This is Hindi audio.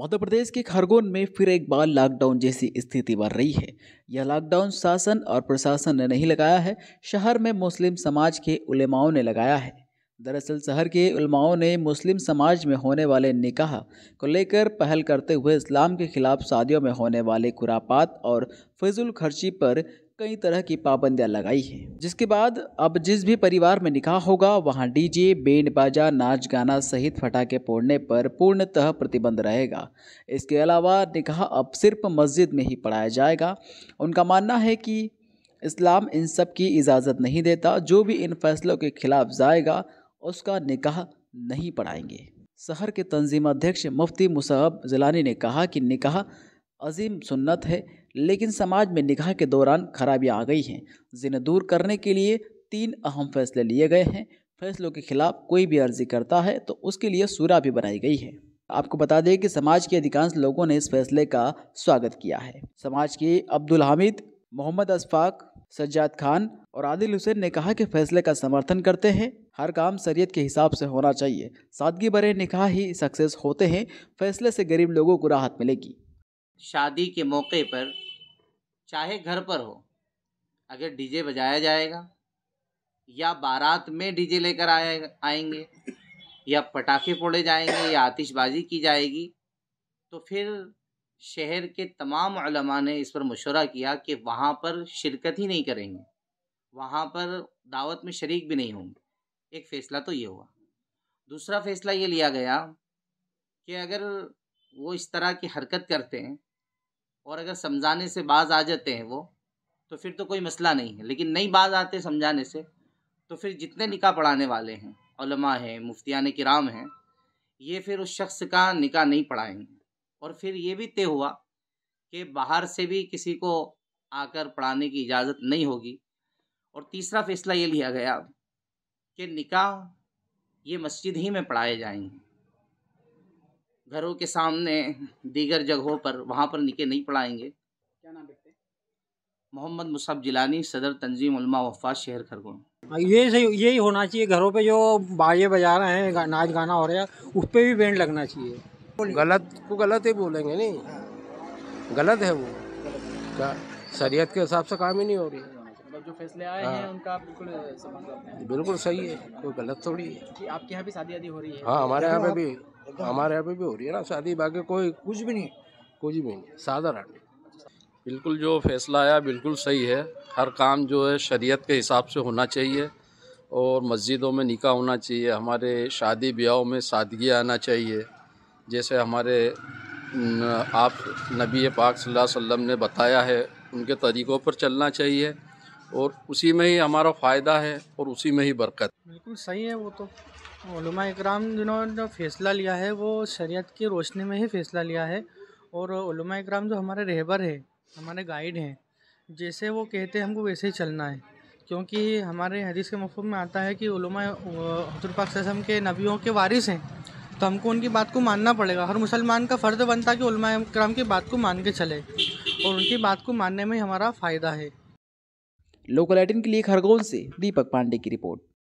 मध्य प्रदेश के खरगोन में फिर एक बार लॉकडाउन जैसी स्थिति बन रही है यह लॉकडाउन शासन और प्रशासन ने नहीं लगाया है शहर में मुस्लिम समाज के उलेमाओं ने लगाया है दरअसल शहर के उलमाओं ने मुस्लिम समाज में होने वाले निकाह को लेकर पहल करते हुए इस्लाम के खिलाफ शादियों में होने वाले खुरापात और फजूल खर्ची पर कई तरह की पाबंदियां लगाई हैं जिसके बाद अब जिस भी परिवार में निकाह होगा वहां डीजे बैंड बाजा नाच गाना सहित फटाके फोड़ने पर पूर्णतः प्रतिबंध रहेगा इसके अलावा निकाह अब सिर्फ मस्जिद में ही पढ़ाया जाएगा उनका मानना है कि इस्लाम इन सब की इजाज़त नहीं देता जो भी इन फैसलों के खिलाफ जाएगा उसका निकाह नहीं पढ़ाएंगे शहर के तंजीम अध्यक्ष मुफ्ती मुसहब जिलानी ने कहा कि निकाह अजीम सुन्नत है लेकिन समाज में निकाह के दौरान खराबियाँ आ गई हैं जिन्हें दूर करने के लिए तीन अहम फैसले लिए गए हैं फैसलों के खिलाफ कोई भी अर्जी करता है तो उसके लिए सूरा भी बनाई गई है आपको बता दें कि समाज के अधिकांश लोगों ने इस फैसले का स्वागत किया है समाज के अब्दुल हामिद मोहम्मद अशफाक सज्जाद खान और आदिल हुसैन ने कहा कि फैसले का समर्थन करते हैं हर काम शरीयत के हिसाब से होना चाहिए सादगी बरे निकाह ही सक्सेस होते हैं फैसले से गरीब लोगों को राहत मिलेगी शादी के मौके पर चाहे घर पर हो अगर डीजे बजाया जाएगा या बारात में डीजे लेकर आए आएंगे या पटाखे फोड़े जाएंगे या आतिशबाजी की जाएगी तो फिर शहर के तमाम ने इस पर मशवरा किया कि वहाँ पर शिरकत ही नहीं करेंगे वहाँ पर दावत में शरीक भी नहीं होंगे एक फ़ैसला तो ये हुआ दूसरा फ़ैसला ये लिया गया कि अगर वो इस तरह की हरकत करते हैं और अगर समझाने से बाज आ जाते हैं वो तो फिर तो कोई मसला नहीं है लेकिन नहीं बाज आते समझाने से तो फिर जितने निकाह पढ़ाने वाले हैं हैं मुफ्तियान किराम हैं ये फिर उस शख्स का निकाह नहीं पढ़ाएंगे और फिर ये भी तय हुआ कि बाहर से भी किसी को आकर पढ़ाने की इजाज़त नहीं होगी और तीसरा फैसला ये लिया गया कि निकाह ये मस्जिद ही में पढ़ाए जाएंगे घरों के सामने दीगर जगहों पर वहाँ पर निके नहीं पढ़ाएंगे क्या नाम बेटे मोहम्मद मुसाफ़ जिलानी सदर तंजीम उलमा शहर खरगोन हाँ, ये सही यही होना चाहिए घरों पे जो बाजे बजा रहे हैं नाच गाना हो रहा है उस पर भी बैंड लगना चाहिए गलत को गलत ही बोलेंगे नहीं हाँ। गलत है वो का शरीयत के हिसाब से काम ही नहीं हो रही हाँ, मतलब जो फैसले आए हैं हाँ। उनका बिल्कुल बिल्कुल सही है कोई गलत थोड़ी है आपके यहाँ भी शादी आदि हो रही है हाँ हमारे यहाँ पे भी हमारे यहाँ पे भी हो रही है ना शादी बाकी कोई कुछ भी नहीं कुछ भी नहीं साधारण बिल्कुल जो फैसला आया बिल्कुल सही है हर काम जो है शरीयत के हिसाब से होना चाहिए और मस्जिदों में निकाह होना चाहिए हमारे शादी ब्याह में सादगी आना चाहिए जैसे हमारे आप नबी पाक सल्लल्लाहु अलैहि वसल्लम ने बताया है उनके तरीक़ों पर चलना चाहिए और उसी में ही हमारा फ़ायदा है और उसी में ही बरकत बिल्कुल सही है वो तो कराम जिन्होंने जो फ़ैसला लिया है वो शरीयत की रोशनी में ही फ़ैसला लिया है और कराम जो हमारे रहबर है हमारे गाइड हैं जैसे वो कहते हैं हमको वैसे ही चलना है क्योंकि हमारे हदीस के मफहम में आता है कि हजूर पाक के नबियों के वारिस हैं तो हमको उनकी बात को मानना पड़ेगा हर मुसलमान का फ़र्ज़ बनता है कि उलमा कराम की बात को मान के चले और उनकी बात को मानने में हमारा फ़ायदा है लोकल एटिन के लिए खरगोन से दीपक पांडे की रिपोर्ट